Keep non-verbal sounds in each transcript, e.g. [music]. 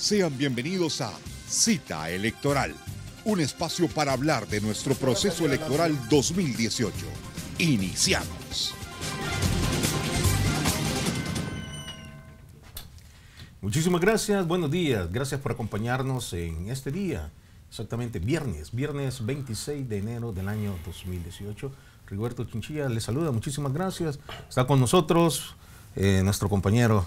Sean bienvenidos a Cita Electoral, un espacio para hablar de nuestro proceso electoral 2018. Iniciamos. Muchísimas gracias, buenos días, gracias por acompañarnos en este día, exactamente viernes, viernes 26 de enero del año 2018. Roberto Chinchilla le saluda, muchísimas gracias. Está con nosotros eh, nuestro compañero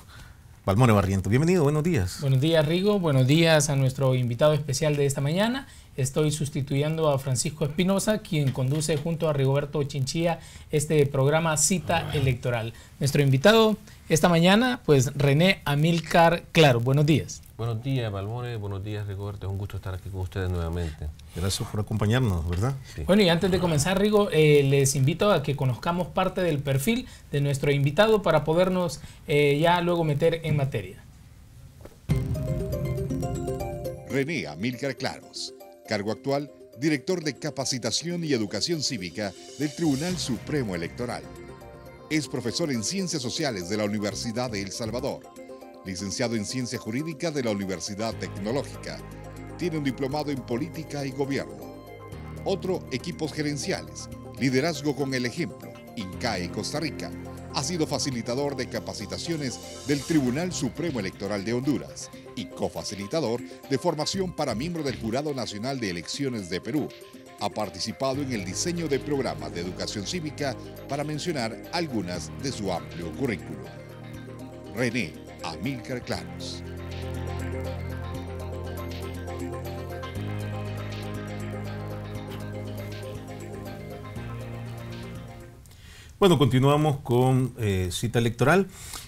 Palmore Barriento. Bienvenido, buenos días. Buenos días, Rigo. Buenos días a nuestro invitado especial de esta mañana. Estoy sustituyendo a Francisco Espinosa, quien conduce junto a Rigoberto Chinchilla este programa Cita Electoral. Nuestro invitado esta mañana, pues René Amilcar Claro. Buenos días. Buenos días, Palmones. Buenos días, Rigoberto. Es un gusto estar aquí con ustedes nuevamente. Gracias por acompañarnos, ¿verdad? Bueno, y antes de comenzar, Rigo, eh, les invito a que conozcamos parte del perfil de nuestro invitado para podernos eh, ya luego meter en materia. René Amilcar Claros, cargo actual, director de Capacitación y Educación Cívica del Tribunal Supremo Electoral. Es profesor en Ciencias Sociales de la Universidad de El Salvador licenciado en Ciencia Jurídica de la Universidad Tecnológica. Tiene un diplomado en Política y Gobierno. Otro, Equipos Gerenciales, Liderazgo con el Ejemplo, INCAE Costa Rica. Ha sido facilitador de capacitaciones del Tribunal Supremo Electoral de Honduras y cofacilitador de formación para miembro del Jurado Nacional de Elecciones de Perú. Ha participado en el diseño de programas de educación cívica para mencionar algunas de su amplio currículo. René Amilcar Claros. Bueno, continuamos con eh, cita electoral.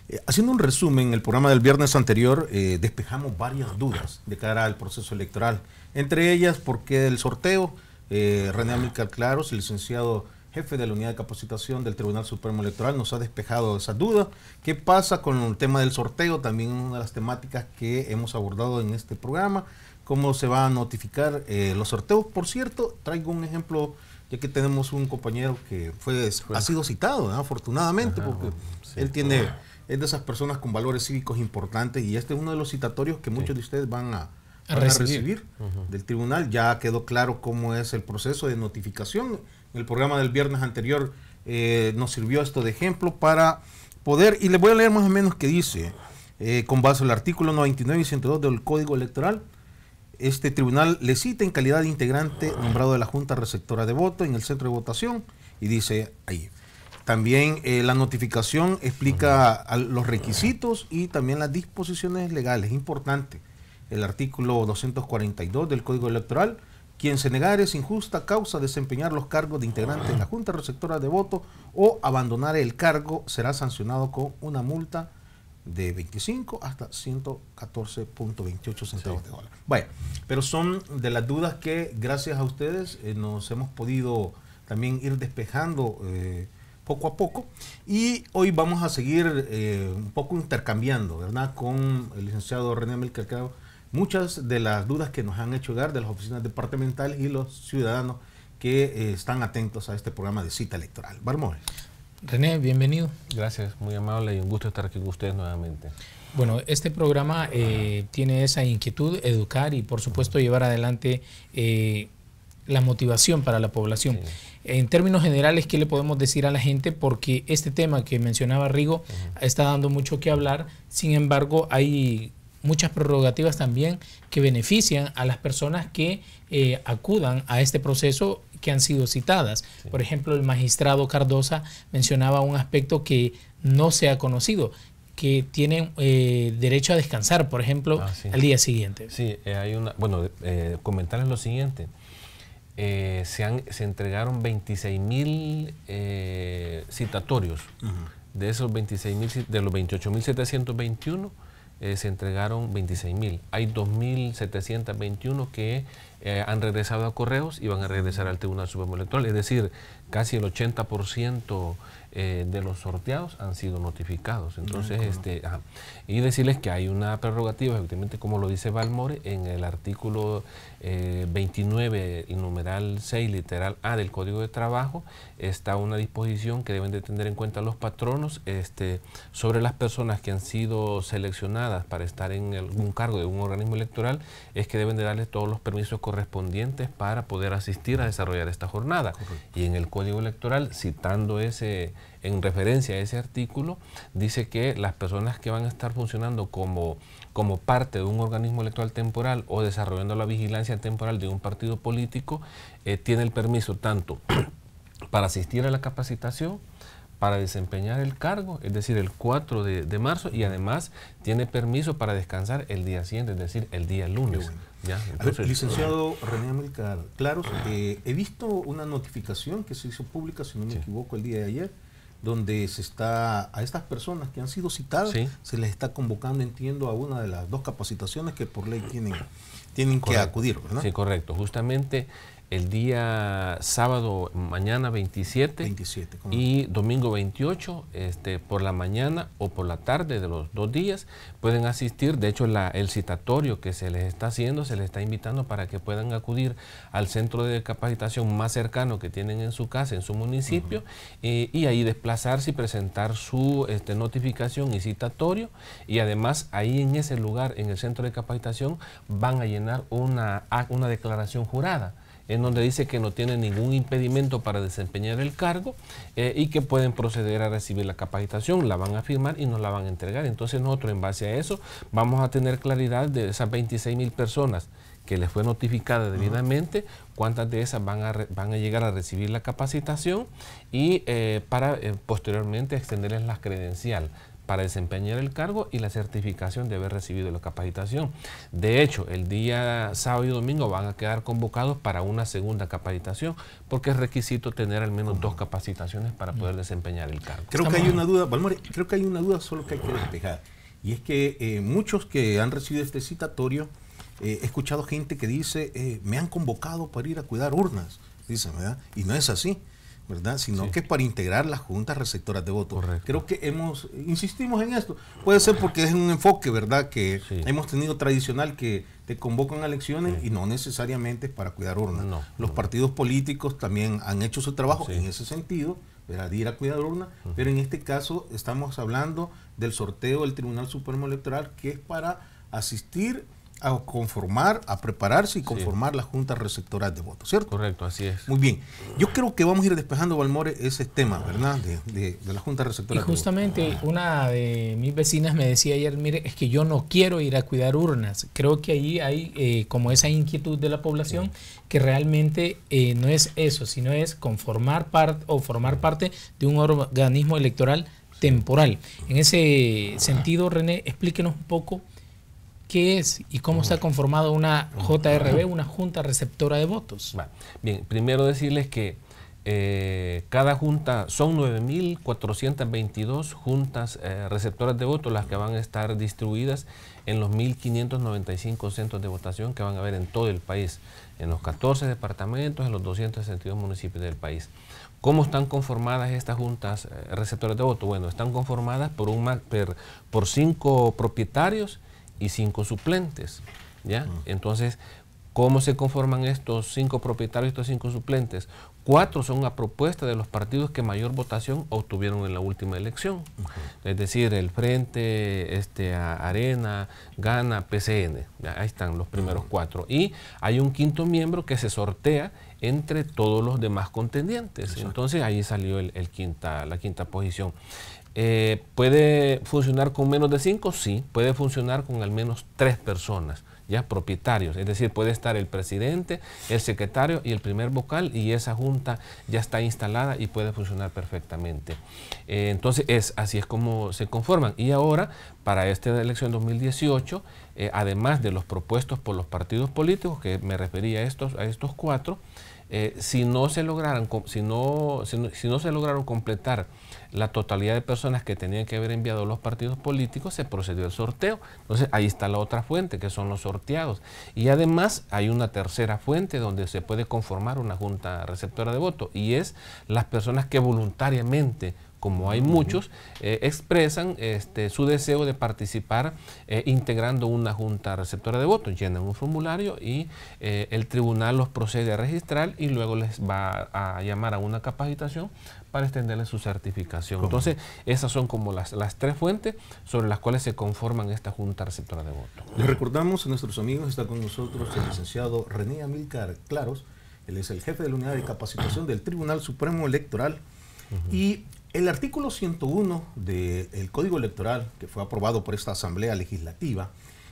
Eh, haciendo un resumen, en el programa del viernes anterior eh, despejamos varias dudas de cara al proceso electoral. Entre ellas, ¿por qué el sorteo? René Amilcar Claros, el licenciado jefe de la unidad de capacitación del Tribunal Supremo Electoral, nos ha despejado esa duda ¿Qué pasa con el tema del sorteo? También una de las temáticas que hemos abordado en este programa. ¿Cómo se va a notificar eh, los sorteos? Por cierto, traigo un ejemplo, ya que tenemos un compañero que fue, ha sido citado, afortunadamente, porque él tiene, es de esas personas con valores cívicos importantes y este es uno de los citatorios que muchos de ustedes van a, recibir, del tribunal. Ya quedó claro cómo es el proceso de notificación el programa del viernes anterior eh, nos sirvió esto de ejemplo para poder, y les voy a leer más o menos qué dice, eh, con base al artículo 99 y 102 del Código Electoral, este tribunal le cita en calidad de integrante nombrado de la Junta Receptora de Voto en el centro de votación y dice ahí. También eh, la notificación explica los requisitos y también las disposiciones legales. Importante, el artículo 242 del Código Electoral quien se negare sin justa causa desempeñar los cargos de integrante de la Junta Receptora de Voto o abandonar el cargo será sancionado con una multa de 25 hasta 114.28 centavos de dólar. Vaya, pero son de las dudas que gracias a ustedes eh, nos hemos podido también ir despejando eh, poco a poco y hoy vamos a seguir eh, un poco intercambiando, ¿verdad? Con el licenciado René Melcarcao muchas de las dudas que nos han hecho llegar de las oficinas departamentales y los ciudadanos que eh, están atentos a este programa de cita electoral. Barmores. René, bienvenido. Gracias, muy amable y un gusto estar aquí con ustedes nuevamente. Bueno, este programa eh, tiene esa inquietud, educar y por supuesto llevar adelante eh, la motivación para la población. En términos generales, ¿qué le podemos decir a la gente? Porque este tema que mencionaba Rigo está dando mucho que hablar, sin embargo, hay muchas prerrogativas también que benefician a las personas que eh, acudan a este proceso que han sido citadas. Por ejemplo, el magistrado Cardosa mencionaba un aspecto que no se ha conocido, que tienen eh, derecho a descansar, por ejemplo, ah, al día siguiente. Sí, eh, hay una, bueno, comentarles lo siguiente. se, han, se entregaron 26 mil citatorios. De esos 26 mil, de los 28 mil 721, eh, se entregaron 26 mil. Hay 2.721 que eh, han regresado a correos y van a regresar al Tribunal Supremo Electoral. Es decir, casi el 80% eh, de los sorteados han sido notificados. Entonces, ah, este, y decirles que hay una prerrogativa, efectivamente, como lo dice Valmore, en el artículo 29, eh, y numeral 6, literal A del Código de Trabajo, está una disposición que deben de tener en cuenta los patronos este, sobre las personas que han sido seleccionadas para estar en algún cargo de un organismo electoral, es que deben de darles todos los permisos correspondientes para poder asistir a desarrollar esta jornada. Y en el Código Electoral, citando ese, en referencia a ese artículo, dice que las personas que van a estar funcionando como como parte de un organismo electoral temporal o desarrollando la vigilancia temporal de un partido político, eh, tiene el permiso tanto [clears throat] para asistir a la capacitación, para desempeñar el cargo, es decir, el 4 de, marzo, y además tiene permiso para descansar el día siguiente, es decir, el día lunes. ¿Ya? Eh, licenciado eh, René Amilcar, claro, he visto una notificación que se hizo pública, si no me equivoco, el día de ayer, donde se está a estas personas que han sido citadas, se les está convocando, entiendo, a una de las dos capacitaciones que por ley tienen tienen que acudir, ¿verdad? Sí, correcto. Justamente el día sábado, mañana 27, y domingo 28, este, por la mañana o por la tarde de los dos días, pueden asistir. De hecho, el citatorio que se les está haciendo, se les está invitando para que puedan acudir al centro de capacitación más cercano que tienen en su casa, en su municipio, y ahí desplazarse y presentar su este, notificación y citatorio. Y además, ahí en ese lugar, en el centro de capacitación, van a llenar una, una declaración jurada en donde dice que no tiene ningún impedimento para desempeñar el cargo eh, y que pueden proceder a recibir la capacitación, la van a firmar y nos la van a entregar. Entonces nosotros en base a eso vamos a tener claridad de esas 26 mil personas que les fue notificada debidamente, cuántas de esas van a, van a llegar a recibir la capacitación y eh, para eh, posteriormente extenderles la credencial para desempeñar el cargo y la certificación de haber recibido la capacitación. De hecho, el día sábado y domingo van a quedar convocados para una segunda capacitación, porque es requisito tener al menos dos capacitaciones para poder desempeñar el cargo. Creo que hay una duda, Valmore, creo que hay una duda solo que hay que despejar, y es que eh, muchos que han recibido este citatorio, eh, he escuchado gente que dice, eh, me han convocado para ir a cuidar urnas, ¿dice ¿verdad? Y no es así. ¿verdad? Sino que es para integrar las juntas receptoras de votos. Creo que hemos, insistimos en esto, puede ser porque es un enfoque, ¿verdad?, que hemos tenido tradicional que te convocan a elecciones y no necesariamente es para cuidar urnas. Los partidos políticos también han hecho su trabajo en ese sentido, ¿verdad? ir a cuidar urnas, pero en este caso estamos hablando del sorteo del Tribunal Supremo Electoral que es para asistir a conformar, a prepararse y conformar la las juntas receptoras de votos, ¿cierto? Correcto, así es. Muy bien. Yo creo que vamos a ir despejando, Valmore ese tema, ¿verdad? De, la Junta las juntas receptoras. Y justamente una de mis vecinas me decía ayer, mire, es que yo no quiero ir a cuidar urnas. Creo que ahí hay eh, como esa inquietud de la población que realmente eh, no es eso, sino es conformar parte o formar parte de un organismo electoral temporal. En ese sentido, René, explíquenos un poco ¿Qué es y cómo está conformado una JRB, una Junta Receptora de Votos? Bien, primero decirles que eh, cada junta, son 9.422 juntas eh, receptoras de votos las que van a estar distribuidas en los 1.595 centros de votación que van a haber en todo el país, en los 14 departamentos, en los 262 municipios del país. ¿Cómo están conformadas estas juntas eh, receptoras de votos? Bueno, están conformadas por, un, por cinco propietarios y cinco suplentes. ¿ya? Entonces, ¿cómo se conforman estos cinco propietarios, y estos cinco suplentes? Cuatro son a propuesta de los partidos que mayor votación obtuvieron en la última elección. Es decir, el Frente, este, Arena, Gana, PCN. Ahí están los primeros cuatro. Y hay un quinto miembro que se sortea entre todos los demás contendientes. Entonces ahí salió quinta, la quinta posición. Eh, ¿Puede funcionar con menos de cinco? Sí, puede funcionar con al menos tres personas, ya propietarios. Es decir, puede estar el presidente, el secretario y el primer vocal y esa junta ya está instalada y puede funcionar perfectamente. Eh, entonces, es, así es como se conforman. Y ahora, para esta elección 2018, eh, además de los propuestos por los partidos políticos, que me refería estos, a estos cuatro, eh, si, no se si, no, se lograron completar la totalidad de personas que tenían que haber enviado los partidos políticos, se procedió al sorteo. Entonces ahí está la otra fuente, que son los sorteados. Y además hay una tercera fuente donde se puede conformar una junta receptora de voto, y es las personas que voluntariamente como hay muchos, eh, expresan este, su deseo de participar eh, integrando una junta receptora de votos, llenan un formulario y eh, el tribunal los procede a registrar y luego les va a llamar a una capacitación para extenderle su certificación. Entonces, esas son como las, tres fuentes sobre las cuales se conforman esta junta receptora de votos. Les recordamos a nuestros amigos, está con nosotros el licenciado René Amilcar Claros, él es el jefe de la unidad de capacitación del Tribunal Supremo Electoral y el artículo 101 del Código Electoral, que fue aprobado por esta Asamblea Legislativa,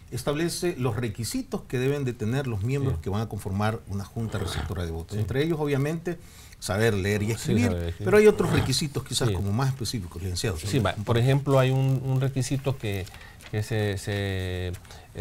establece los requisitos que deben de tener los miembros que van a conformar una Junta ah, Receptora de Votos. Entre ellos, obviamente, saber leer y escribir, pero hay otros requisitos quizás como más específicos, licenciados Sí, por ejemplo, hay un, requisito que, se, eh,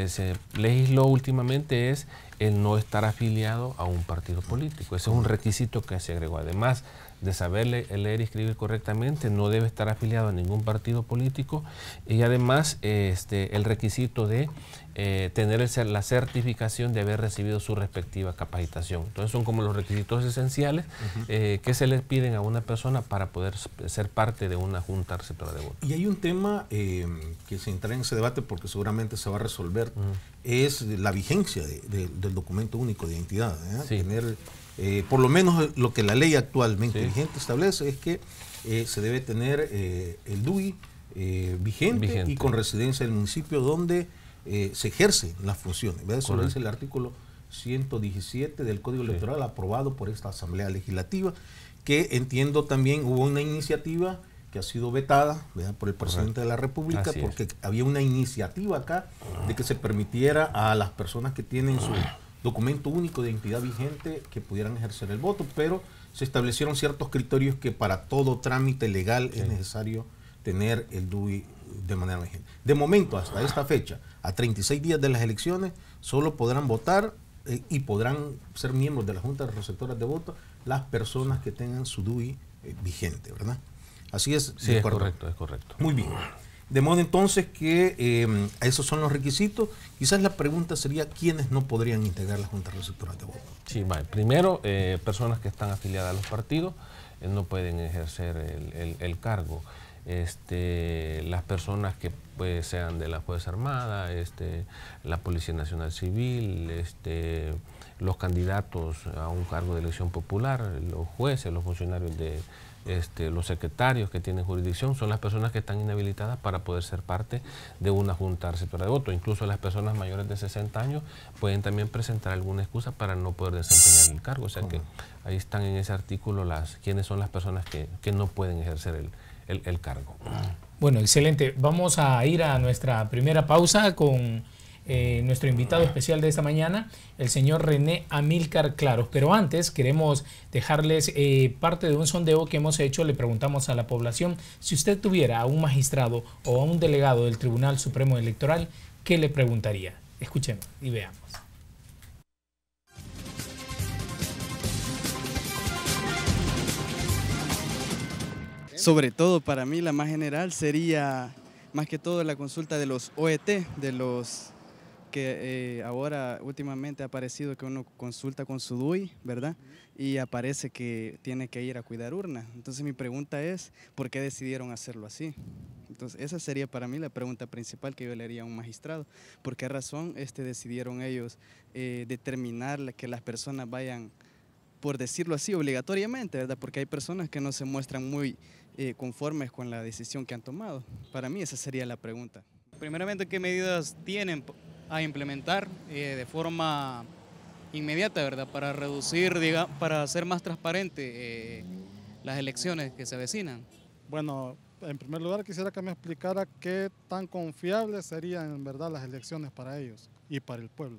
se, legisló últimamente es el no estar afiliado a un partido político. Ese es un requisito que se agregó. Además, de saber leer y escribir correctamente, no debe estar afiliado a ningún partido político y además este, el requisito de eh, tener la certificación de haber recibido su respectiva capacitación. Entonces son como los requisitos esenciales eh, que se les piden a una persona para poder ser parte de una junta receptora de voto. Y hay un tema eh, que se entra en ese debate porque seguramente se va a resolver, es la vigencia del documento único de identidad. Tener eh, por lo menos lo que la ley actualmente vigente establece es que eh, se debe tener eh, el DUI vigente, y con residencia en el municipio donde se ejercen las funciones. Eso lo el artículo 117 del Código Electoral aprobado por esta Asamblea Legislativa, que entiendo también hubo una iniciativa que ha sido vetada por el presidente de la República, porque había una iniciativa acá de que se permitiera a las personas que tienen su documento único de entidad vigente que pudieran ejercer el voto, pero se establecieron ciertos criterios que para todo trámite legal es necesario tener el DUI de manera vigente. De momento, hasta esta fecha, a 36 días de las elecciones, solo podrán votar eh, y podrán ser miembros de la Junta de Receptoras de voto las personas que tengan su DUI eh, vigente, ¿verdad? Así es. Sí, es correcto, es correcto. Muy bien. De modo entonces que em, esos son los requisitos. Quizás la pregunta sería quiénes no podrían integrar la Junta Receptora de Voto. Sí, vale. primero, eh, personas que están afiliadas a los partidos eh, no pueden ejercer el, cargo. Este, las personas que pues, sean de la Fuerza Armada, este, la Policía Nacional Civil, este, los candidatos a un cargo de elección popular, los jueces, los funcionarios de, este, los secretarios que tienen jurisdicción son las personas que están inhabilitadas para poder ser parte de una junta receptora de voto. Incluso las personas mayores de 60 años pueden también presentar alguna excusa para no poder desempeñar el cargo. O sea que ahí están en ese artículo las quiénes son las personas que, no pueden ejercer el cargo. Bueno, excelente. Vamos a ir a nuestra primera pausa con eh, nuestro invitado especial de esta mañana, el señor René Amilcar Claros. Pero antes queremos dejarles eh, parte de un sondeo que hemos hecho. Le preguntamos a la población, si usted tuviera a un magistrado o a un delegado del Tribunal Supremo Electoral, ¿qué le preguntaría? Escuchemos y veamos. Sobre todo para mí la más general sería más que todo la consulta de los OET, de los que eh, ahora últimamente ha aparecido que uno consulta con su DUI, ¿verdad? Y aparece que tiene que ir a cuidar urna. Entonces mi pregunta es, ¿por qué decidieron hacerlo así? Entonces esa sería para mí la pregunta principal que yo le haría a un magistrado. ¿Por qué razón este, decidieron ellos eh, determinar que las personas vayan, por decirlo así, obligatoriamente, ¿verdad? Porque hay personas que no se muestran muy eh, conformes con la decisión que han tomado. Para mí esa sería la pregunta. Primeramente, ¿qué medidas tienen a implementar eh, de forma inmediata, ¿verdad? Para reducir, diga, para hacer más transparente eh, las elecciones que se avecinan. Bueno, en primer lugar quisiera que me explicara qué tan confiables serían en verdad las elecciones para ellos y para el pueblo.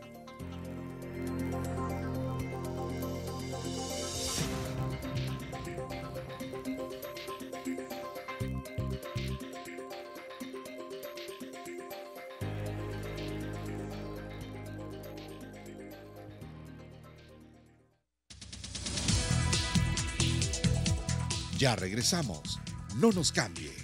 regresamos. No nos cambie.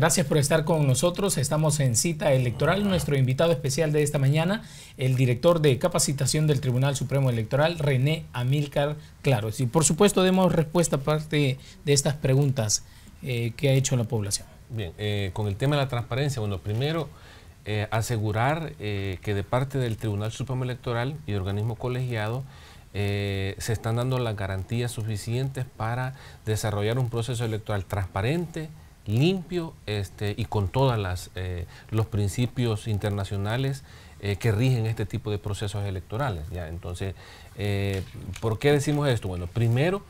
gracias por estar con nosotros. Estamos en cita electoral. Nuestro invitado especial de esta mañana, el director de capacitación del Tribunal Supremo Electoral, René Amílcar Claros. Y por supuesto, demos respuesta a parte de estas preguntas eh, que ha hecho la población. Bien, eh, con el tema de la transparencia, bueno, primero eh, asegurar que de parte del Tribunal Supremo Electoral y organismo colegiado, se están dando las garantías suficientes para desarrollar un proceso electoral transparente, limpio este, y con todos eh, los principios internacionales eh, que rigen este tipo de procesos electorales. ¿ya? Entonces, eh, ¿por qué decimos esto? Bueno, primero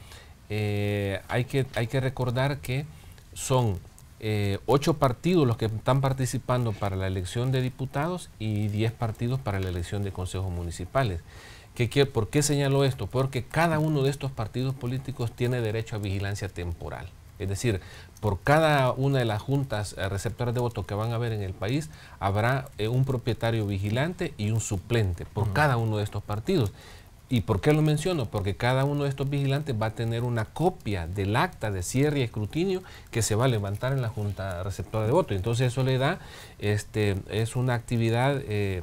hay, que, hay que recordar que son ocho partidos los que están participando para la elección de diputados y diez partidos para la elección de consejos municipales. qué, por qué señalo esto? Porque cada uno de estos partidos políticos tiene derecho a vigilancia temporal. Es decir, por cada una de las juntas eh, receptoras de voto que van a haber en el país, habrá eh, un propietario vigilante y un suplente por cada uno de estos partidos. ¿Y por qué lo menciono? Porque cada uno de estos vigilantes va a tener una copia del acta de cierre y escrutinio que se va a levantar en la Junta Receptora de Voto. Entonces eso le da, este, es una actividad eh,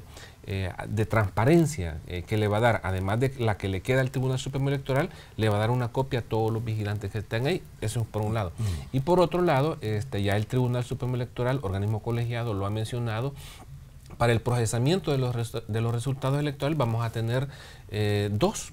eh, de transparencia eh, que le va a dar, además de la que le queda al Tribunal Supremo Electoral, le va a dar una copia a todos los vigilantes que estén ahí. Eso es por un lado. Mm. Y por otro lado, este, ya el Tribunal Supremo Electoral, organismo colegiado, lo ha mencionado, para el procesamiento de los, resultados electorales vamos a tener eh, dos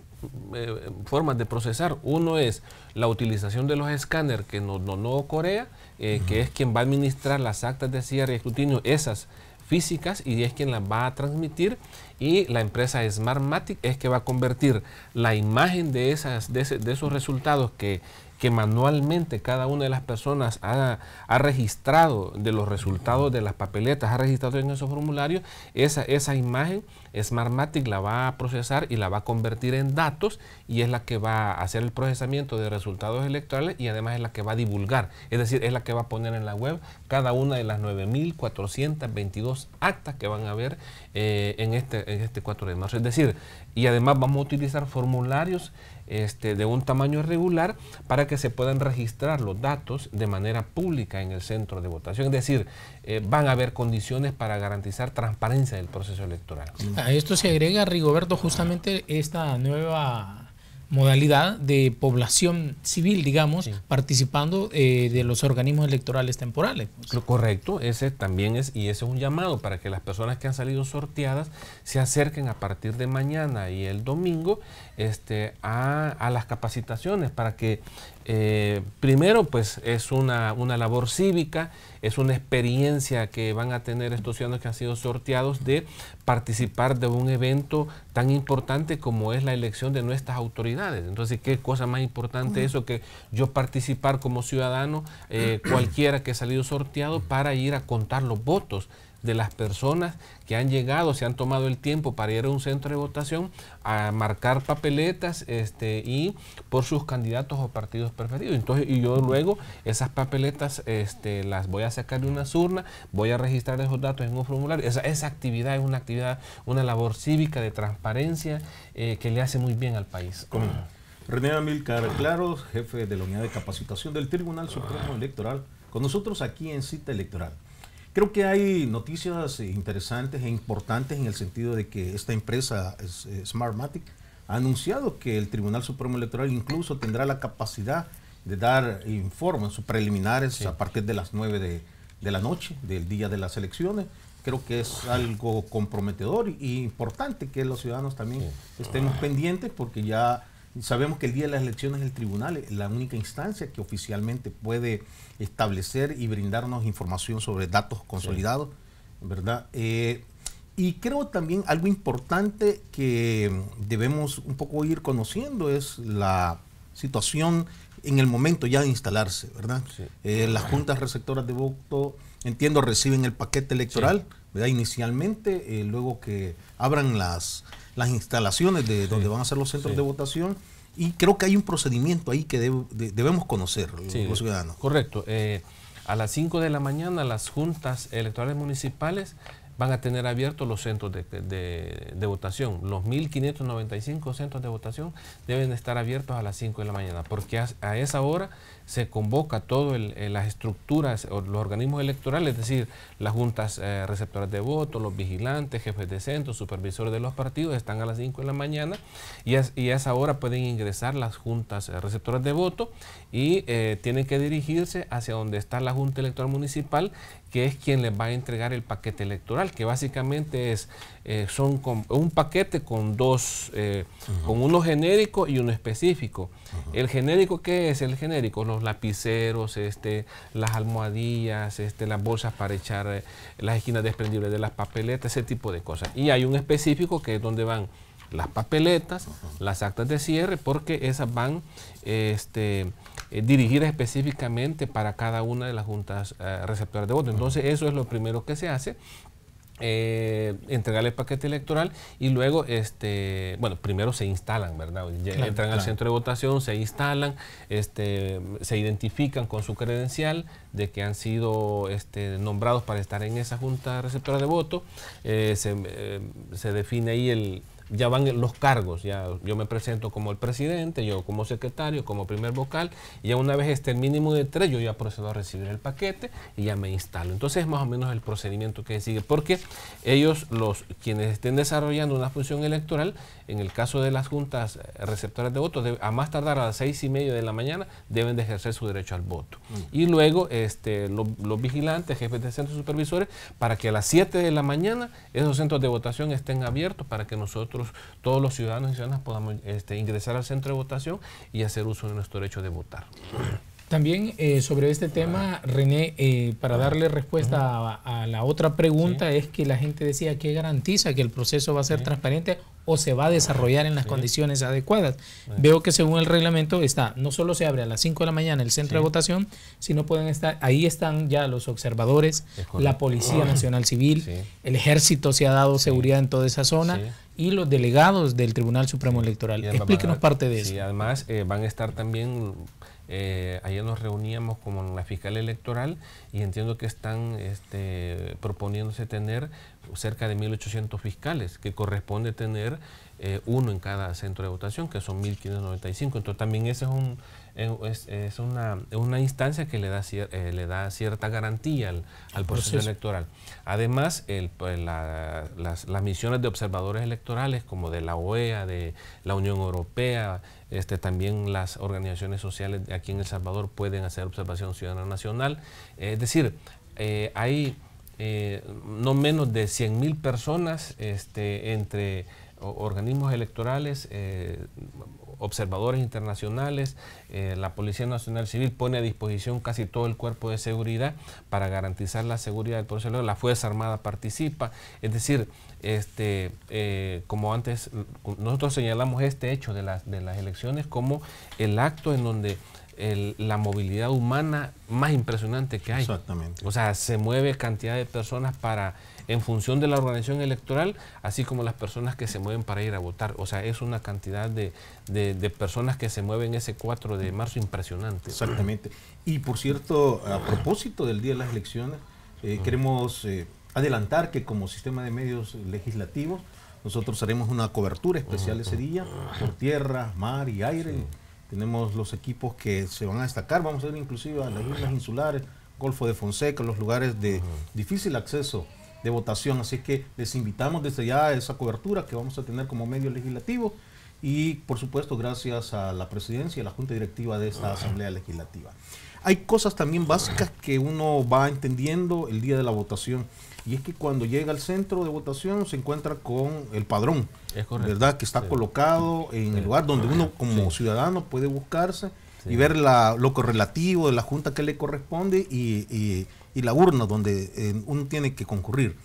formas de procesar. Uno es la utilización de los escáneres que nos donó no Corea, que es quien va a administrar las actas de cierre y escrutinio, esas físicas y es quien las va a transmitir y la empresa Smartmatic es que va a convertir la imagen de, esas, de, de esos resultados que que manualmente cada una de las personas ha, registrado de los resultados de las papeletas, ha registrado en esos formularios, esa, esa imagen Smartmatic la va a procesar y la va a convertir en datos y es la que va a hacer el procesamiento de resultados electorales y además es la que va a divulgar, es decir, es la que va a poner en la web cada una de las 9.422 actas que van a haber eh, en, este, en este 4 de marzo. Es decir, y además vamos a utilizar formularios este, de un tamaño regular para que se puedan registrar los datos de manera pública en el centro de votación. Es decir, eh, van a haber condiciones para garantizar transparencia del proceso electoral. A esto se agrega, Rigoberto, justamente esta nueva modalidad de población civil, digamos, participando eh, de los organismos electorales temporales. Pues. correcto, ese también es, y ese es un llamado para que las personas que han salido sorteadas se acerquen a partir de mañana y el domingo este, a, las capacitaciones para que eh, primero, pues es una, una, labor cívica, es una experiencia que van a tener estos ciudadanos que han sido sorteados de participar de un evento tan importante como es la elección de nuestras autoridades entonces, ¿qué cosa más importante eso que yo participar como ciudadano, eh, [clears throat] cualquiera que ha salido sorteado, para ir a contar los votos de las personas que han llegado, se han tomado el tiempo para ir a un centro de votación a marcar papeletas este, y por sus candidatos o partidos preferidos. Entonces, y yo luego esas papeletas este, las voy a sacar de una urna, voy a registrar esos datos en un formulario. Esa, actividad es una actividad, una labor cívica de transparencia eh, que le hace muy bien al país. René Amilcar Claros, jefe de la unidad de capacitación del Tribunal Supremo Electoral, con nosotros aquí en Cita Electoral. Creo que hay noticias interesantes e importantes en el sentido de que esta empresa eh, Smartmatic ha anunciado que el Tribunal Supremo Electoral incluso tendrá la capacidad de dar informes preliminares a partir de las 9 de, la noche del día de las elecciones. Creo que es algo comprometedor y, importante que los ciudadanos también estemos ah. pendientes porque ya Sabemos que el día de las elecciones el tribunal es la única instancia que oficialmente puede establecer y brindarnos información sobre datos consolidados, ¿verdad? Eh, y creo también algo importante que debemos un poco ir conociendo es la situación en el momento ya de instalarse, ¿verdad? Eh, las juntas receptoras de voto entiendo, reciben el paquete electoral, ¿verdad? Inicialmente, eh, luego que abran las, las instalaciones de donde van a ser los centros de votación. Y creo que hay un procedimiento ahí que debemos conocer los ciudadanos. Correcto. Eh, a las 5 de la mañana las juntas electorales municipales van a tener abiertos los centros de, votación. Los 1.595 centros de votación deben estar abiertos a las 5 de la mañana, porque a esa hora se convoca todas eh, las estructuras, los organismos electorales, es decir, las juntas eh, receptoras de voto, los vigilantes, jefes de centro, supervisores de los partidos, están a las 5 de la mañana y, a esa hora pueden ingresar las juntas eh, receptoras de voto y tienen que dirigirse hacia donde está la Junta Electoral Municipal, que es quien les va a entregar el paquete electoral, que básicamente es son un paquete con dos, con uno genérico y uno específico. El genérico, ¿qué es el genérico? los lapiceros, este, las almohadillas, este, las bolsas para echar eh, las esquinas desprendibles de las papeletas, ese tipo de cosas. Y hay un específico que es donde van las papeletas, las actas de cierre, porque esas van este, eh, dirigidas específicamente para cada una de las juntas eh, receptoras de voto. Entonces, eso es lo primero que se hace eh, entregarle entregar el paquete electoral y luego, este, bueno, primero se instalan, ¿verdad? Entran al centro de votación, se instalan, este, se identifican con su credencial de que han sido este, nombrados para estar en esa junta receptora de voto, eh, eh, se define ahí el, ya van los cargos, ya yo me presento como el presidente, yo como secretario, como primer vocal, y ya una vez esté el mínimo de tres, yo ya procedo a recibir el paquete y ya me instalo. Entonces es más o menos el procedimiento que sigue, porque ellos, los quienes estén desarrollando una función electoral, en el caso de las juntas receptoras de votos, a más tardar a las seis y media de la mañana, deben de ejercer su derecho al voto. Mm. Y luego este, los, vigilantes, jefes de centros supervisores, para que a las siete de la mañana esos centros de votación estén abiertos para que nosotros todos los ciudadanos y ciudadanas, podamos este, ingresar al centro de votación y hacer uso de nuestro derecho de votar. También eh, sobre este tema, René, eh, para darle respuesta a, la otra pregunta, es que la gente decía que garantiza que el proceso va a ser transparente o se va a desarrollar en las condiciones adecuadas. Veo que según el reglamento está, no solo se abre a las 5 de la mañana el centro de votación, sino pueden estar, ahí están ya los observadores, la Policía Nacional Civil, el Ejército se ha dado seguridad en toda esa zona y los delegados del Tribunal Supremo Electoral. Explíquenos parte de eso. Y además eh, van a estar también, eh, ayer nos reuníamos con la fiscal electoral y entiendo que están este, proponiéndose tener cerca de 1.800 fiscales, que corresponde tener eh, uno en cada centro de votación, que son 1.595. Entonces también ese es un es, es una, instancia que le da, eh, le da cierta garantía al, proceso, electoral. Además, el, pues, las, las, misiones de observadores electorales como de la OEA, de la Unión Europea, este, también las organizaciones sociales aquí en El Salvador pueden hacer observación ciudadana nacional. Es decir, eh, hay... Eh, no menos de 100.000 mil personas este, entre organismos electorales, eh, observadores internacionales, eh, la Policía Nacional Civil pone a disposición casi todo el cuerpo de seguridad para garantizar la seguridad del proceso. la Fuerza Armada participa, es decir, este, eh, como antes, nosotros señalamos este hecho de las, de las elecciones como el acto en donde la movilidad humana más impresionante que hay. Exactamente. O sea, se mueve cantidad de personas para en función de la organización electoral, así como las personas que se mueven para ir a votar. O sea, es una cantidad de, personas que se mueven ese 4 de marzo impresionante. Exactamente. Y por cierto, a propósito del día de las elecciones, eh, queremos eh, adelantar que como sistema de medios legislativos, nosotros haremos una cobertura especial ese día por tierra, mar y aire. Tenemos los equipos que se van a destacar, vamos a ir inclusive a las islas insulares, Golfo de Fonseca, los lugares de difícil acceso de votación. Así que les invitamos desde ya a esa cobertura que vamos a tener como medio legislativo y por supuesto gracias a la presidencia y la junta directiva de esta asamblea legislativa. Hay cosas también básicas que uno va entendiendo el día de la votación y es que cuando llega al centro de votación se encuentra con el padrón, es ¿verdad? Que está colocado en el lugar donde uno como ciudadano puede buscarse y ver la, lo correlativo de la junta que le corresponde y y la urna donde eh, uno tiene que concurrir.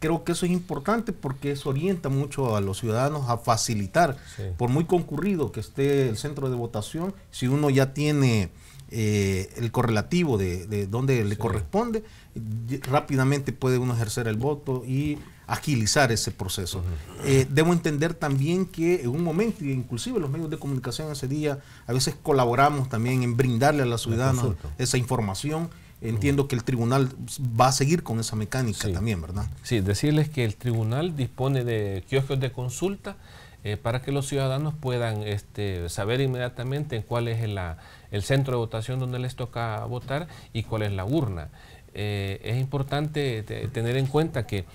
Creo que eso es importante porque eso orienta mucho a los ciudadanos a facilitar, por muy concurrido que esté el centro de votación, si uno ya tiene eh, el correlativo de, donde le corresponde, rápidamente puede uno ejercer el voto y agilizar ese proceso. Eh, debo entender también que en un momento, inclusive los medios de comunicación ese día, a veces colaboramos también en brindarle a los ciudadanos esa información Entiendo que el tribunal va a seguir con esa mecánica también, ¿verdad? Sí, decirles que el tribunal dispone de kioscos de consulta eh, para que los ciudadanos puedan este, saber inmediatamente cuál es el, centro de votación donde les toca votar y cuál es la urna. Eh, es importante tener en cuenta que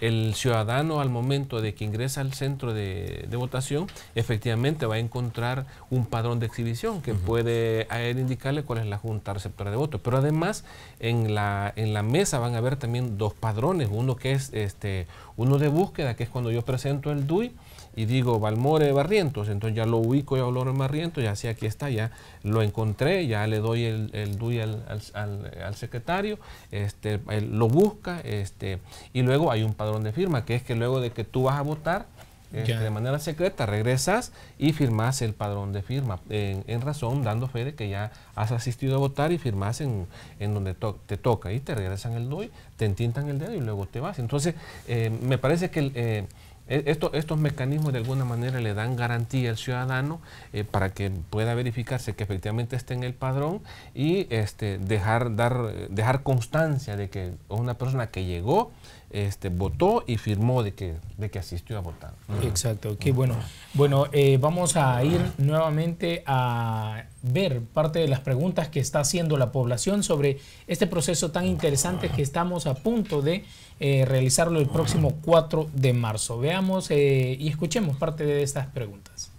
el ciudadano al momento de que ingresa al centro de, votación, efectivamente va a encontrar un padrón de exhibición que puede indicarle cuál es la junta receptora de votos. Pero además, en la, en la mesa van a haber también dos padrones, uno que es este, uno de búsqueda, que es cuando yo presento el DUI, y digo Balmore Barrientos, entonces ya lo ubico, ya en Barrientos, ya sé aquí está, ya lo encontré, ya le doy el, el DUI al, secretario, este, él lo busca, este, y luego hay un padrón de firma, que es que luego de que tú vas a votar, este, de manera secreta, regresas y firmas el padrón de firma, en, razón, dando fe de que ya has asistido a votar y firmas en, en donde te toca, y te regresan el DUI, te entintan el dedo y luego te vas. Entonces, eh, me parece que... Eh, e, estos mecanismos de alguna manera le dan garantía al ciudadano eh, para que pueda verificarse que efectivamente esté en el padrón y este, dejar, dar, dejar constancia de que una persona que llegó este, votó y firmó de que, de que asistió a votar. Exacto, qué bueno. Bueno, eh, vamos a ir nuevamente a ver parte de las preguntas que está haciendo la población sobre este proceso tan interesante que estamos a punto de eh, realizarlo el próximo 4 de marzo. Veamos eh, y escuchemos parte de estas preguntas.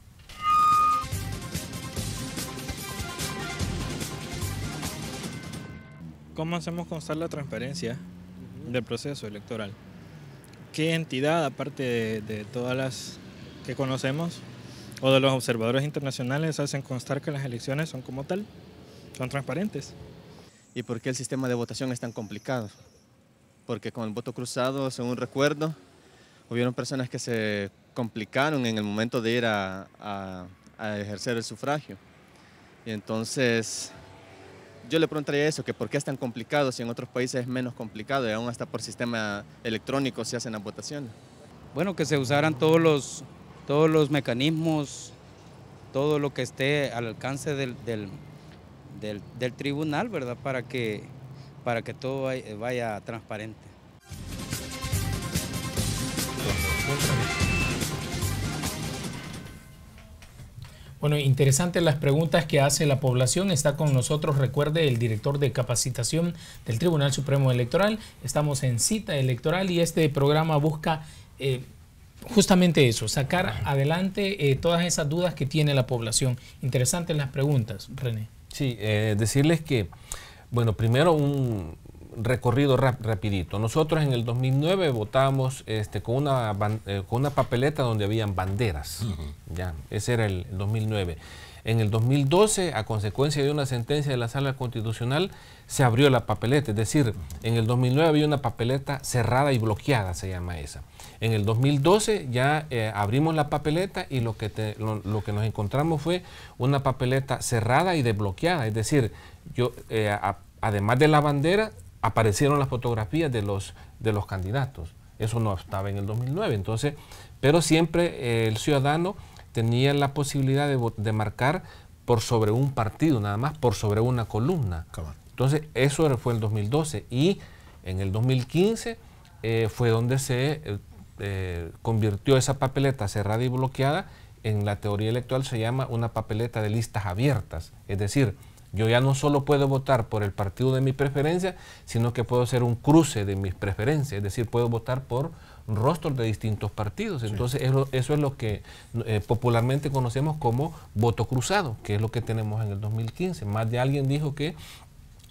¿Cómo hacemos constar la transparencia del proceso electoral. ¿Qué entidad, aparte de, todas las que conocemos o de los observadores internacionales, hacen constar que las elecciones son como tal, son transparentes? ¿Y por qué el sistema de votación es tan complicado? Porque con el voto cruzado, según recuerdo, hubieron personas que se complicaron en el momento de ir a, a ejercer el sufragio. Y entonces yo le preguntaría eso, que por qué es tan complicado si en otros países es menos complicado y aún hasta por sistema electrónico se hacen las votaciones. Bueno, que se usaran todos los, todos los mecanismos, todo lo que esté al alcance del, tribunal, ¿verdad? Para que, para que todo vaya transparente. Bueno, interesantes las preguntas que hace la población. Está con nosotros, recuerde, el director de capacitación del Tribunal Supremo Electoral. Estamos en cita electoral y este programa busca... Eh, justamente eso, sacar adelante eh, todas esas dudas que tiene la población. Interesantes las preguntas, René. Sí, eh, decirles que, bueno, primero un, recorrido rapidito. Nosotros en el 2009 votamos este, con, una, eh, con una papeleta donde habían banderas. ya, ese era el 2009. En el 2012, a consecuencia de una sentencia de la Sala Constitucional, se abrió la papeleta. Es decir, en el 2009 había una papeleta cerrada y bloqueada, se llama esa. En el 2012 ya eh, abrimos la papeleta y lo que, lo, que nos encontramos fue una papeleta cerrada y desbloqueada. Es decir, yo, eh, además de la bandera, aparecieron las fotografías de los, de los candidatos. Eso no estaba en el 2009. Entonces, pero siempre eh, el ciudadano tenía la posibilidad de, marcar por sobre un partido, nada más, por sobre una columna. Entonces, eso fue el 2012. Y en el 2015 eh, fue donde se eh, convirtió esa papeleta cerrada y bloqueada. En la teoría electoral se llama una papeleta de listas abiertas. Es decir, yo ya no solo puedo votar por el partido de mi preferencia, sino que puedo hacer un cruce de mis preferencias, es decir, puedo votar por rostros de distintos partidos. Entonces, eso, es lo que eh, popularmente conocemos como voto cruzado, que es lo que tenemos en el 2015. Más de alguien dijo que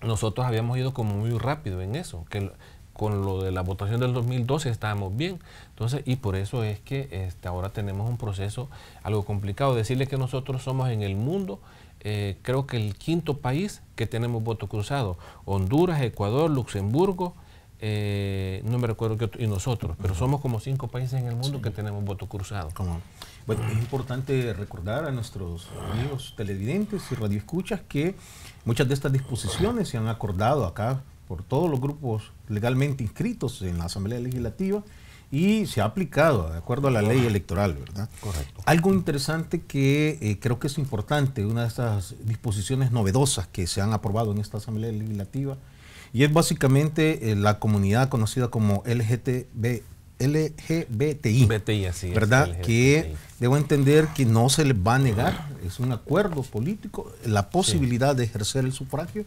nosotros habíamos ido como muy rápido en eso, que con lo de la votación del 2012 estábamos bien. Entonces, y por eso es que este, ahora tenemos un proceso algo complicado. Decirle que nosotros somos en el mundo eh, creo que el quinto país que tenemos voto cruzado. Honduras, Ecuador, Luxemburgo, eh, no me recuerdo qué y nosotros, pero somos como cinco países en el mundo que tenemos voto cruzado. Bueno, es importante recordar a nuestros amigos televidentes y radioescuchas que muchas de estas disposiciones se han acordado acá por todos los grupos legalmente inscritos en la Asamblea Legislativa y se ha aplicado de acuerdo a la ley electoral, ¿verdad? Correcto. Algo interesante que eh, creo que es importante, una de estas disposiciones novedosas que se han aprobado en esta Asamblea Legislativa, y es básicamente eh, la comunidad conocida como LGTB, LGBTI, así ¿verdad? Que debo entender que no se les va a negar, es un acuerdo político, la posibilidad de ejercer el sufragio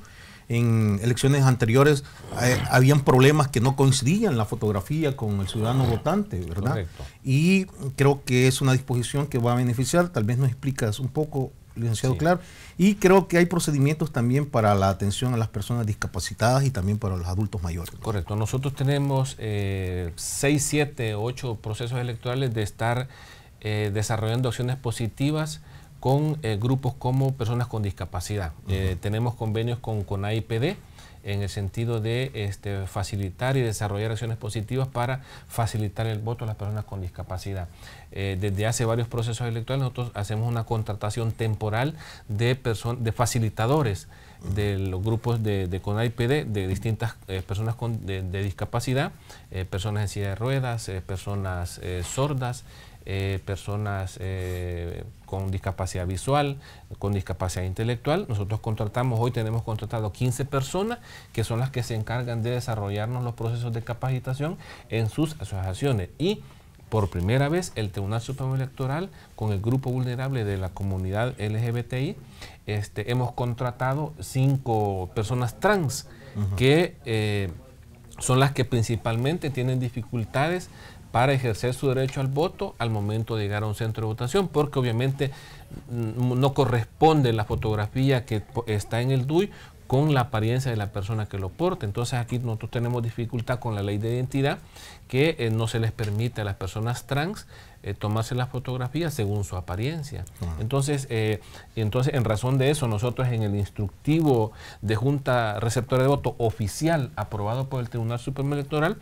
en elecciones anteriores eh, habían problemas que no coincidían la fotografía con el ciudadano votante, ¿verdad? Correcto. Y creo que es una disposición que va a beneficiar, tal vez nos explicas un poco, licenciado Clark. Claro, y creo que hay procedimientos también para la atención a las personas discapacitadas y también para los adultos mayores. Correcto, nosotros tenemos 6, 7, 8 procesos electorales de estar eh, desarrollando acciones positivas con eh, grupos como personas con discapacidad. Eh, tenemos convenios con, CONAIPD en el sentido de este, facilitar y desarrollar acciones positivas para facilitar el voto a las personas con discapacidad. Eh, desde hace varios procesos electorales nosotros hacemos una contratación temporal de, de facilitadores de los grupos de, CONAIPD, de distintas personas con, de, discapacidad, personas en silla de ruedas, personas sordas, eh, personas eh, con discapacidad visual, con discapacidad intelectual. Nosotros contratamos, hoy tenemos contratado 15 personas que son las que se encargan de desarrollarnos los procesos de capacitación en sus asociaciones. Y por primera vez el Tribunal Supremo Electoral con el grupo vulnerable de la comunidad LGBTI, este, hemos contratado cinco personas trans que eh, son las que principalmente tienen dificultades para ejercer su derecho al voto al momento de llegar a un centro de votación, porque obviamente mm, no corresponde la fotografía que está en el DUI con la apariencia de la persona que lo porta. Entonces aquí nosotros tenemos dificultad con la ley de identidad que eh, no se les permite a las personas trans eh, tomarse las fotografías según su apariencia. Entonces, eh, entonces, en razón de eso, nosotros en el instructivo de Junta Receptora de Voto oficial aprobado por el Tribunal Supremo Electoral,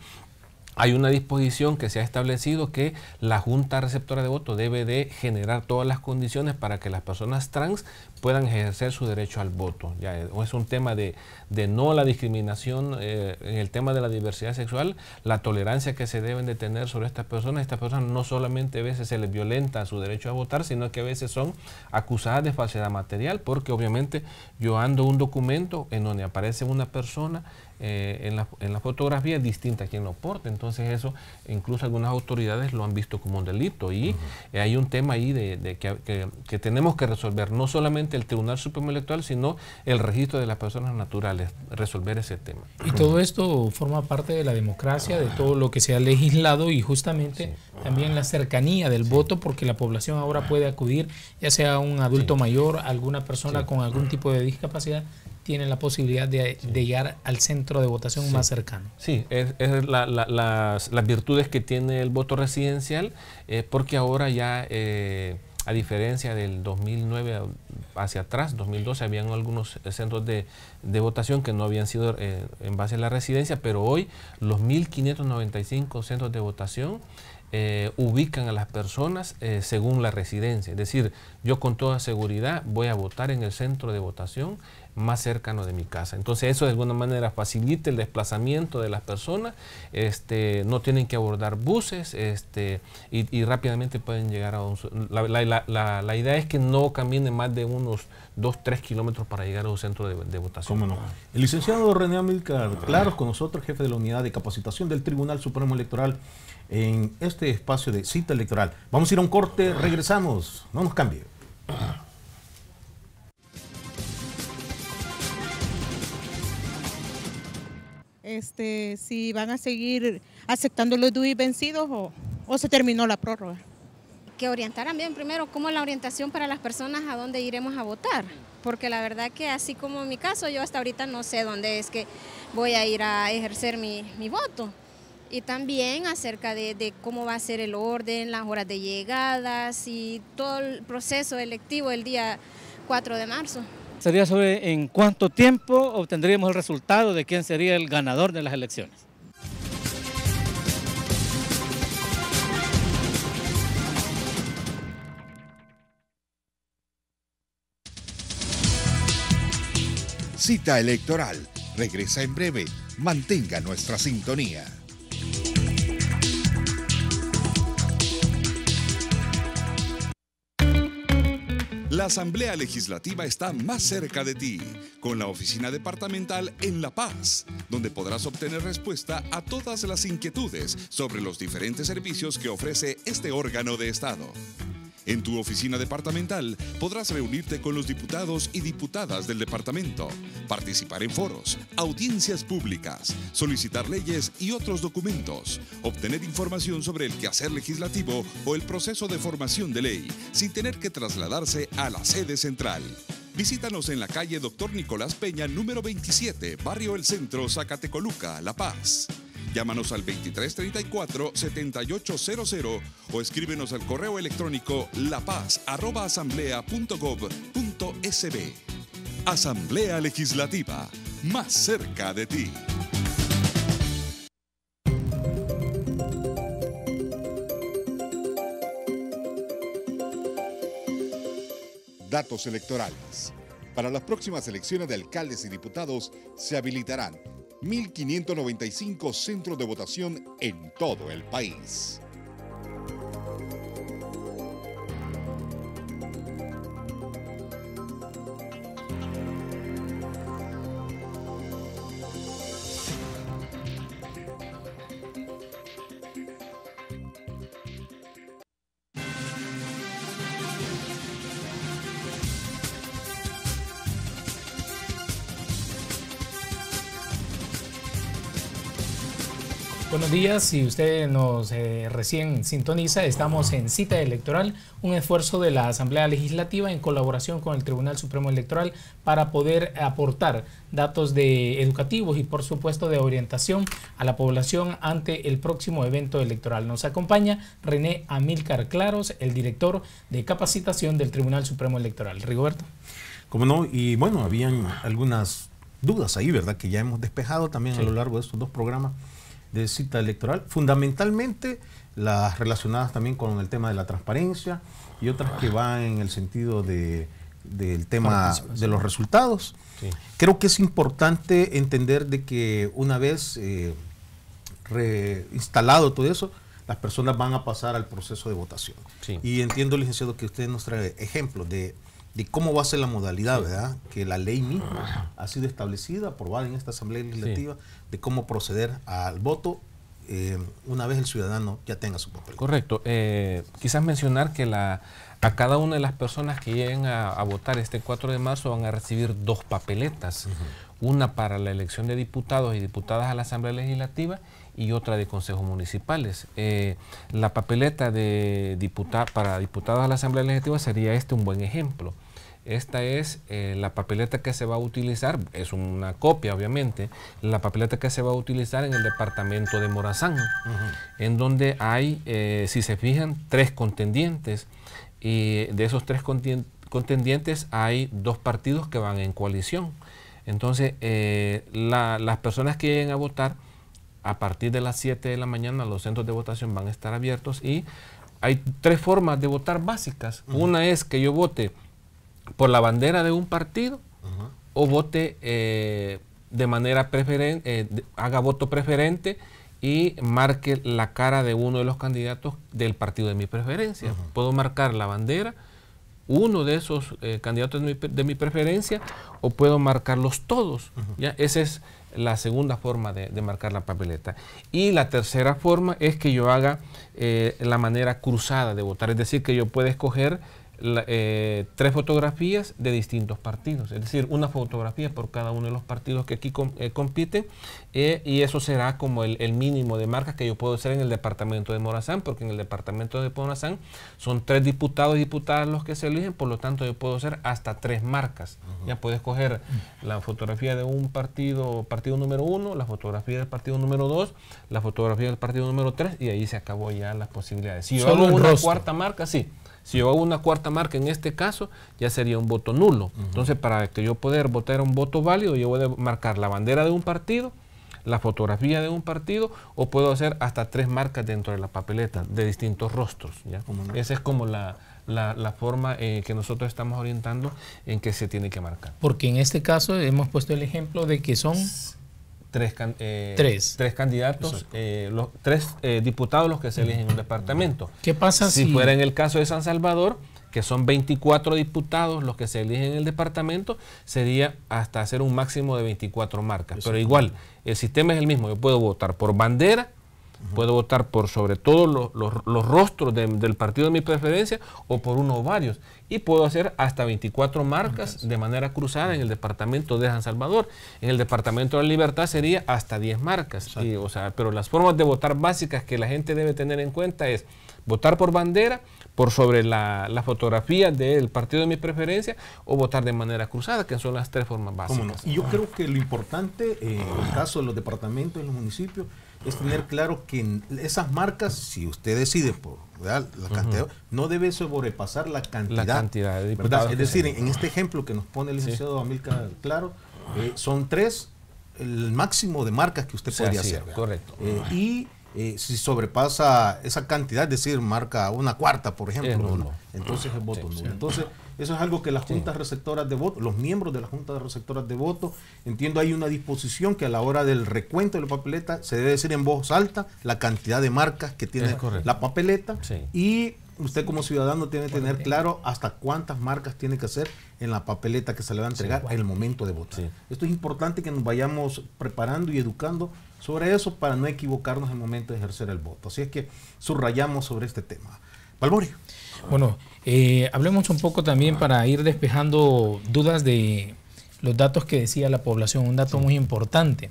hay una disposición que se ha establecido que la Junta Receptora de Voto debe de generar todas las condiciones para que las personas trans puedan ejercer su derecho al voto. Ya eh, es un tema de, no la discriminación eh, en el tema de la diversidad sexual, la tolerancia que se deben de tener sobre estas personas. Estas personas no solamente a veces se les violenta su derecho a votar, sino que a veces son acusadas de falsedad material, porque obviamente yo ando un documento en donde aparece una persona eh, en, la, en, la, fotografía distinta a quien lo porte, Entonces eso, incluso algunas autoridades lo han visto como un delito. Y hay un tema ahí de, que tenemos que resolver, no solamente el Tribunal Supremo Electoral, sino el registro de las personas naturales, resolver ese tema. Y todo esto forma parte de la democracia, de todo lo que se ha legislado y justamente también la cercanía del voto, porque la población ahora puede acudir, ya sea un adulto mayor, alguna persona con algún tipo de discapacidad, tiene la posibilidad de, de, llegar al centro de votación más cercano. Sí, es, las, virtudes que tiene el voto residencial, eh, porque ahora ya, eh, a diferencia del 2009 hacia atrás, 2012, habían algunos centros de, votación que no habían sido eh, en base a la residencia, pero hoy los 1.595 centros de votación eh, ubican a las personas eh, según la residencia. Es decir, yo con toda seguridad voy a votar en el centro de votación más cercano de mi casa. Entonces eso de alguna manera facilita el desplazamiento de las personas, este, no tienen que abordar buses este, y, rápidamente pueden llegar a un... La, la, idea es que no caminen más de unos 2, 3 kilómetros para llegar a un centro de, votación. ¿Cómo no? El licenciado René Amilcar, claro, con nosotros, jefe de la unidad de capacitación del Tribunal Supremo Electoral en este espacio de cita electoral. Vamos a ir a un corte, regresamos, no nos cambie. este, si van a seguir aceptando los DUI vencidos o, se terminó la prórroga. Que orientaran bien primero cómo la orientación para las personas a dónde iremos a votar, porque la verdad que así como en mi caso, yo hasta ahorita no sé dónde es que voy a ir a ejercer mi, voto. Y también acerca de, de cómo va a ser el orden, las horas de llegadas y todo el proceso electivo el día 4 de marzo. Sería sobre en cuánto tiempo obtendríamos el resultado de quién sería el ganador de las elecciones. Cita electoral. Regresa en breve. Mantenga nuestra sintonía. La Asamblea Legislativa está más cerca de ti, con la oficina departamental en La Paz, donde podrás obtener respuesta a todas las inquietudes sobre los diferentes servicios que ofrece este órgano de Estado. En tu oficina departamental podrás reunirte con los diputados y diputadas del departamento, participar en foros, audiencias públicas, solicitar leyes y otros documentos, obtener información sobre el quehacer legislativo o el proceso de formación de ley, sin tener que trasladarse a la sede central. Visítanos en la calle Doctor Nicolás Peña, número 27, Barrio El Centro, Zacatecoluca, La Paz. Llámanos al 2334-7800 o escríbenos al correo electrónico sb. Asamblea Legislativa, más cerca de ti. Datos electorales. Para las próximas elecciones de alcaldes y diputados se habilitarán 1.595 centros de votación en todo el país. Buenos días, si usted nos eh, recién sintoniza, estamos en cita electoral, un esfuerzo de la Asamblea Legislativa en colaboración con el Tribunal Supremo Electoral para poder aportar datos de educativos y por supuesto de orientación a la población ante el próximo evento electoral. Nos acompaña René Amílcar Claros, el director de capacitación del Tribunal Supremo Electoral. Rigoberto. Como no, y bueno, habían algunas dudas ahí, ¿verdad? Que ya hemos despejado también a lo largo de estos dos programas de cita electoral, fundamentalmente las relacionadas también con el tema de la transparencia y otras que van en el sentido de, del tema de los resultados. Creo que es importante entender de que una vez eh, reinstalado todo eso, las personas van a pasar al proceso de votación. Y entiendo, licenciado, que usted nos trae ejemplos de de cómo va a ser la modalidad, ¿verdad? Que la ley misma ha sido establecida, aprobada en esta Asamblea Legislativa, de cómo proceder al voto eh, una vez el ciudadano ya tenga su papel. Correcto. Eh, quizás mencionar que la, a cada una de las personas que lleguen a, votar este 4 de marzo van a recibir dos papeletas. Una para la elección de diputados y diputadas a la Asamblea Legislativa y otra de consejos municipales. Eh, la papeleta de para diputados a la Asamblea Legislativa sería este un buen ejemplo. Esta es eh, la papeleta que se va a utilizar, es una copia obviamente, la papeleta que se va a utilizar en el departamento de Morazán, en donde hay, eh, si se fijan, tres contendientes y de esos tres contendientes hay dos partidos que van en coalición. Entonces, eh, las personas que lleguen a votar, a partir de las 7 de la mañana los centros de votación van a estar abiertos y hay tres formas de votar básicas. Una es que yo vote por la bandera de un partido o vote eh, de manera preferente, eh, haga voto preferente y marque la cara de uno de los candidatos del partido de mi preferencia. Puedo marcar la bandera, uno de esos eh, candidatos de mi, preferencia, o puedo marcarlos todos. ¿ya? Esa es la segunda forma de, marcar la papeleta. Y la tercera forma es que yo haga la manera cruzada de votar, es decir, que yo pueda escoger eh, tres fotografías de distintos partidos, es decir, una fotografía por cada uno de los partidos que aquí eh, compiten eh, y eso será como el, mínimo de marcas que yo puedo hacer en el departamento de Morazán, porque en el departamento de Morazán son tres diputados y diputadas los que se eligen, por lo tanto yo puedo hacer hasta tres marcas. Ya puedes coger la fotografía de un partido, partido número uno, la fotografía del partido número dos, la fotografía del partido número tres y ahí se acabó ya las posibilidades. Si yo hago una cuarta marca, sí. Si yo hago una cuarta marca en este caso, ya sería un voto nulo. Entonces, para que yo pueda votar un voto válido, yo voy a marcar la bandera de un partido, la fotografía de un partido o puedo hacer hasta tres marcas dentro de la papeleta de distintos rostros. Esa es como la, la, forma eh, que nosotros estamos orientando en que se tiene que marcar. Porque en este caso hemos puesto el ejemplo de que son eh, tres, tres. candidatos, eh, los tres eh, diputados los que se eligen en un departamento. ¿Qué pasa si, si fuera en el caso de San Salvador, que son 24 diputados los que se eligen en el departamento, sería hasta hacer un máximo de 24 marcas. Pero igual, el sistema es el mismo. Yo puedo votar por bandera, Puedo votar por sobre todo los, rostros del partido de mi preferencia o por uno o varios. Y puedo hacer hasta 24 marcas de manera cruzada en el departamento de San Salvador. En el departamento de la libertad sería hasta 10 marcas. o sea, pero las formas de votar básicas que la gente debe tener en cuenta es votar por bandera, por sobre la, fotografía del partido de mi preferencia o votar de manera cruzada, que son las tres formas básicas. Y yo creo que lo importante, eh, en el caso de los departamentos, y los municipios, es tener claro que esas marcas, si usted decide por la cantidad, no debe sobrepasar la cantidad. de diputados Es decir, en este ejemplo que nos pone el licenciado Amilcar Claro, eh, son tres el máximo de marcas que usted podría hacer. Correcto. Eh, y eh, si sobrepasa esa cantidad, es decir, marca una cuarta, por ejemplo, entonces es voto nulo. Entonces, eso es algo que las juntas receptoras de voto, los miembros de las juntas receptoras de voto, entiendo hay una disposición que a la hora del recuento de la papeleta se debe decir en voz alta la cantidad de marcas que tiene la papeleta y usted como ciudadano tiene que tener eh. claro hasta cuántas marcas tiene que hacer en la papeleta que se le va a entregar en el momento de votar. Esto es importante que nos vayamos preparando y educando sobre eso para no equivocarnos en el momento de ejercer el voto. Así es que subrayamos sobre este tema. Palmorio. Bueno, eh, hablemos un poco también para ir despejando dudas de los datos que decía la población, un dato muy importante.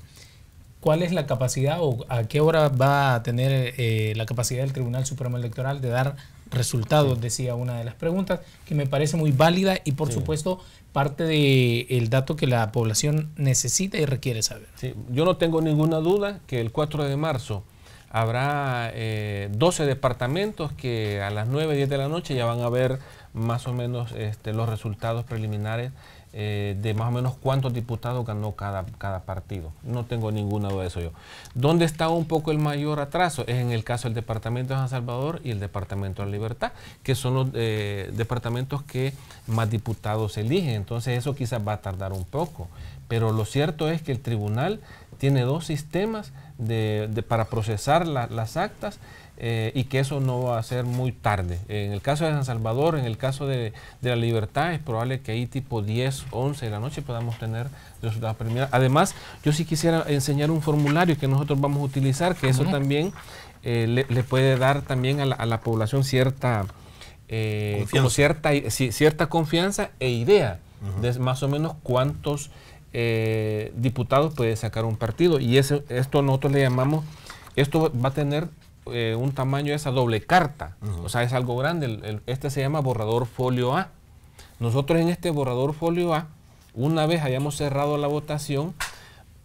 ¿Cuál es la capacidad o a qué hora va a tener eh, la capacidad del Tribunal Supremo Electoral de dar resultados? Decía una de las preguntas, que me parece muy válida y por supuesto parte del dato que la población necesita y requiere saber. yo no tengo ninguna duda que el 4 de marzo habrá 12 eh, departamentos que a las 9, 10 de la noche ya van a ver más o menos este, los resultados preliminares eh, de más o menos cuántos diputados ganó cada, cada partido. No tengo ninguna duda de eso yo. ¿Dónde está un poco el mayor atraso? Es en el caso del Departamento de San Salvador y el Departamento de la Libertad, que son los eh, departamentos que más diputados eligen. Entonces eso quizás va a tardar un poco. Pero lo cierto es que el tribunal tiene dos sistemas de, para procesar las actas eh, y que eso no va a ser muy tarde. En el caso de San Salvador, en el caso de, la libertad, es probable que ahí tipo 10, 11 de la noche podamos tener resultados preliminares. Además, yo sí quisiera enseñar un formulario que nosotros vamos a utilizar, que eso también eh, le, puede dar también a la, población cierta, eh, cierta, confianza e idea de más o menos cuántos eh, diputados puede sacar un partido. Y esto nosotros le llamamos, esto va a tener eh, un tamaño, esa doble carta. O sea, es algo grande. este se llama borrador folio A. Nosotros en este borrador folio A, una vez hayamos cerrado la votación,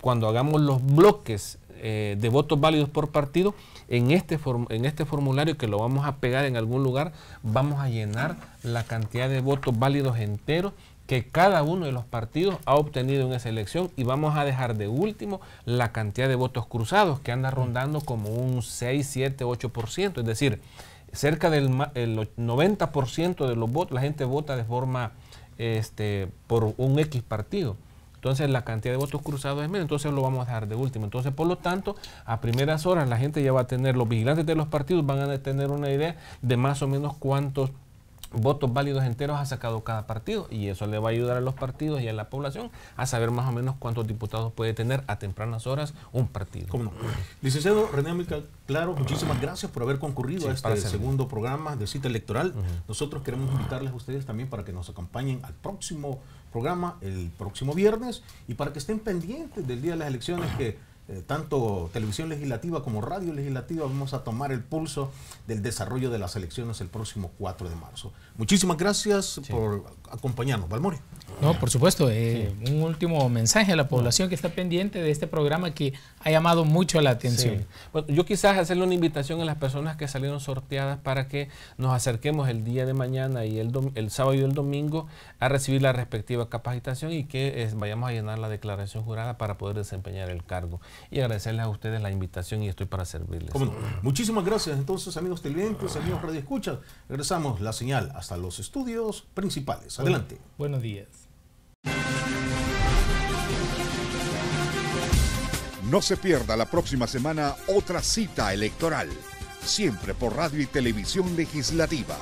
cuando hagamos los bloques eh, de votos válidos por partido, en este, en este formulario que lo vamos a pegar en algún lugar, vamos a llenar la cantidad de votos válidos enteros que cada uno de los partidos ha obtenido en esa elección y vamos a dejar de último la cantidad de votos cruzados que anda rondando como un 6, 7, 8%, es decir, cerca del 90% de los votos, la gente vota de forma este, por un X partido. Entonces la cantidad de votos cruzados es menos, entonces lo vamos a dejar de último. Entonces, por lo tanto, a primeras horas la gente ya va a tener, los vigilantes de los partidos van a tener una idea de más o menos cuántos votos válidos enteros ha sacado cada partido y eso le va a ayudar a los partidos y a la población a saber más o menos cuántos diputados puede tener a tempranas horas un partido. ¿Cómo no? Licenciado René amical claro, muchísimas gracias por haber concurrido a este segundo programa de cita electoral. Nosotros queremos invitarles a ustedes también para que nos acompañen al próximo programa el próximo viernes y para que estén pendientes del día de las elecciones que eh, tanto televisión legislativa como radio legislativa, vamos a tomar el pulso del desarrollo de las elecciones el próximo 4 de marzo. Muchísimas gracias por acompañarnos, Valmore No, por supuesto. Eh, un último mensaje a la población que está pendiente de este programa que ha llamado mucho la atención. Bueno, yo quizás hacerle una invitación a las personas que salieron sorteadas para que nos acerquemos el día de mañana y el, el sábado y el domingo a recibir la respectiva capacitación y que eh, vayamos a llenar la declaración jurada para poder desempeñar el cargo. Y agradecerles a ustedes la invitación y estoy para servirles. No? Muchísimas gracias entonces amigos televidentes, amigos radioescuchas. Regresamos la señal hasta los estudios principales. Adelante. buenos días. No se pierda la próxima semana otra cita electoral, siempre por radio y televisión legislativa.